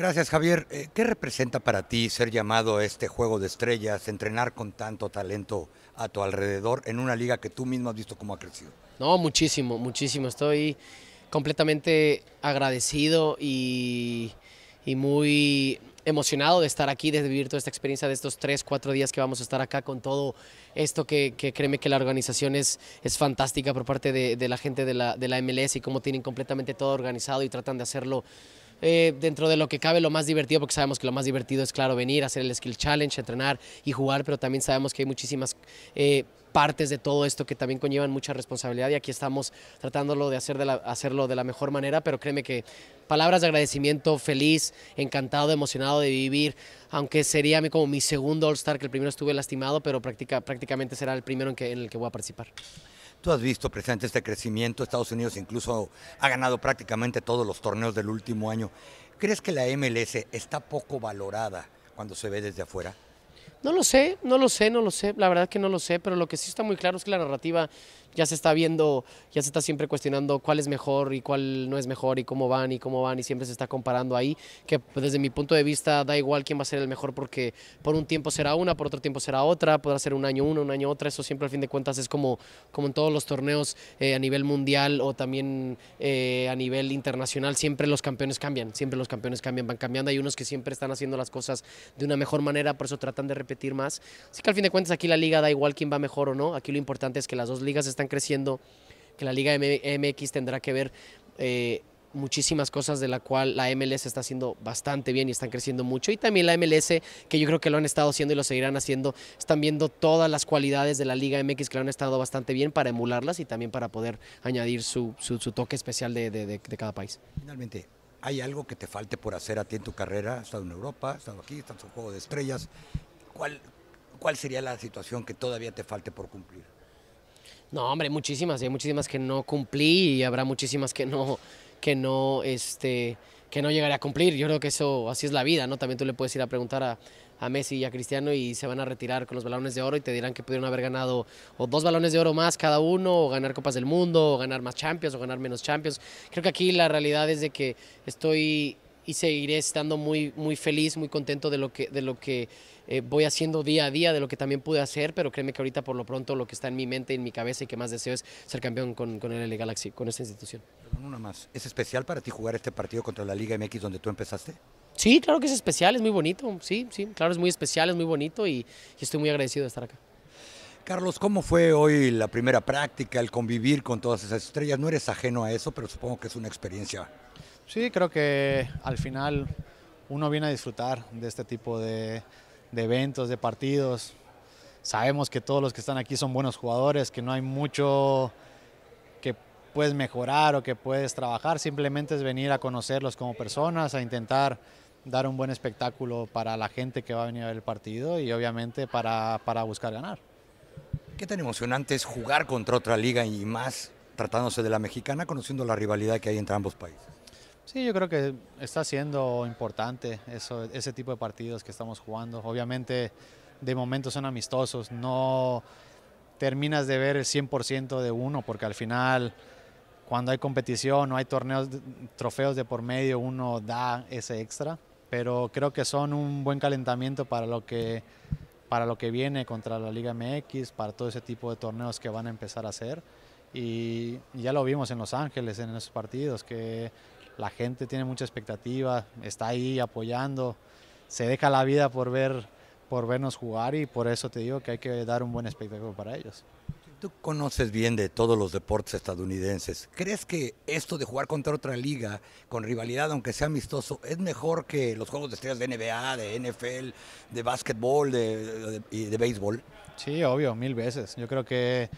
Gracias, Javier. Eh, ¿Qué representa para ti ser llamado a este juego de estrellas, entrenar con tanto talento a tu alrededor en una liga que tú mismo has visto cómo ha crecido? No, muchísimo, muchísimo. Estoy completamente agradecido y, muy emocionado de estar aquí, de vivir toda esta experiencia de estos tres, cuatro días que vamos a estar acá con todo esto que, créeme que la organización es, es fantástica por parte de, la gente de la, de la MLS y cómo tienen completamente todo organizado y tratan de hacerlo eh, dentro de lo que cabe lo más divertido, porque sabemos que lo más divertido es, claro, venir, hacer el Skill Challenge, entrenar y jugar, pero también sabemos que hay muchísimas... Eh, partes de todo esto que también conllevan mucha responsabilidad y aquí estamos tratándolo de, hacer de hacerlo de la mejor manera, pero créeme que palabras de agradecimiento, feliz, encantado, emocionado de vivir, aunque sería como mi segundo All-Star, que el primero estuve lastimado, pero prácticamente será el primero en, que, en el que voy a participar. Tú has visto presente este crecimiento, Estados Unidos incluso ha ganado prácticamente todos los torneos del último año. ¿Crees que la MLS está poco valorada cuando se ve desde afuera? No lo sé, no lo sé, no lo sé, la verdad que no lo sé, pero lo que sí está muy claro es que la narrativa ya se está viendo, ya se está siempre cuestionando cuál es mejor y cuál no es mejor y cómo van y cómo van y siempre se está comparando ahí, que desde mi punto de vista da igual quién va a ser el mejor porque por un tiempo será una, por otro tiempo será otra, podrá ser un año uno, un año otra, eso siempre al fin de cuentas es como, como en todos los torneos eh, a nivel mundial o también eh, a nivel internacional, siempre los campeones cambian, siempre los campeones cambian, van cambiando, hay unos que siempre están haciendo las cosas de una mejor manera, por eso tratan de repetir más. Así que al fin de cuentas aquí la liga da igual quién va mejor o no, aquí lo importante es que las dos ligas están creciendo, que la liga MX tendrá que ver... Eh, muchísimas cosas de la cual la MLS está haciendo bastante bien y están creciendo mucho. Y también la MLS, que yo creo que lo han estado haciendo y lo seguirán haciendo, están viendo todas las cualidades de la Liga MX que lo han estado bastante bien para emularlas y también para poder añadir su, su, toque especial de, de, de, cada país. Finalmente, ¿hay algo que te falte por hacer a ti en tu carrera? Has estado en Europa, has estado aquí, estás en su juego de estrellas. ¿cuál, sería la situación que todavía te falte por cumplir? No, hombre, muchísimas, hay muchísimas que no cumplí y habrá muchísimas que no, que no, este, que no llegaré a cumplir. Yo creo que eso, así es la vida, ¿no? También tú le puedes ir a preguntar a, Messi y a Cristiano y se van a retirar con los balones de oro y te dirán que pudieron haber ganado o dos balones de oro más cada uno, o ganar Copas del Mundo, o ganar más Champions, o ganar menos Champions. Creo que aquí la realidad es de que estoy y seguiré estando muy, muy feliz, muy contento de lo que, de lo que eh, voy haciendo día a día, de lo que también pude hacer, pero créeme que ahorita por lo pronto lo que está en mi mente, en mi cabeza y que más deseo es ser campeón con, con el Galaxy, con esta institución. Una más, ¿es especial para ti jugar este partido contra la Liga MX donde tú empezaste? Sí, claro que es especial, es muy bonito, sí, sí, claro, es muy especial, es muy bonito y estoy muy agradecido de estar acá. Carlos, ¿cómo fue hoy la primera práctica, el convivir con todas esas estrellas? No eres ajeno a eso, pero supongo que es una experiencia Sí, creo que al final uno viene a disfrutar de este tipo de, eventos, de partidos. Sabemos que todos los que están aquí son buenos jugadores, que no hay mucho que puedes mejorar o que puedes trabajar, simplemente es venir a conocerlos como personas, a intentar dar un buen espectáculo para la gente que va a venir a ver el partido y obviamente para, para buscar ganar. ¿Qué tan emocionante es jugar contra otra liga y más tratándose de la mexicana, conociendo la rivalidad que hay entre ambos países? Sí, yo creo que está siendo importante eso, ese tipo de partidos que estamos jugando. Obviamente, de momento son amistosos, no terminas de ver el 100% de uno, porque al final, cuando hay competición no hay torneos, trofeos de por medio, uno da ese extra. Pero creo que son un buen calentamiento para lo que, para lo que viene contra la Liga MX, para todo ese tipo de torneos que van a empezar a hacer. Y ya lo vimos en Los Ángeles, en esos partidos, que la gente tiene mucha expectativa, está ahí apoyando, se deja la vida por, ver, por vernos jugar y por eso te digo que hay que dar un buen espectáculo para ellos. Tú conoces bien de todos los deportes estadounidenses. ¿Crees que esto de jugar contra otra liga, con rivalidad, aunque sea amistoso, es mejor que los juegos de estrellas de NBA, de NFL, de básquetbol y de, de béisbol? Sí, obvio, mil veces. Yo creo que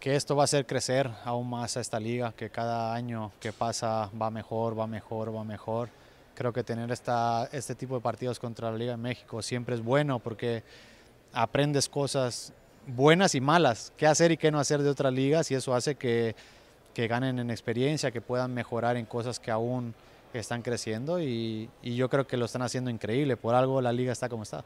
que esto va a hacer crecer aún más a esta liga, que cada año que pasa va mejor, va mejor, va mejor. Creo que tener esta, este tipo de partidos contra la Liga de México siempre es bueno porque aprendes cosas buenas y malas, qué hacer y qué no hacer de otras ligas y eso hace que, ganen en experiencia, que puedan mejorar en cosas que aún están creciendo y yo creo que lo están haciendo increíble, por algo la liga está como está.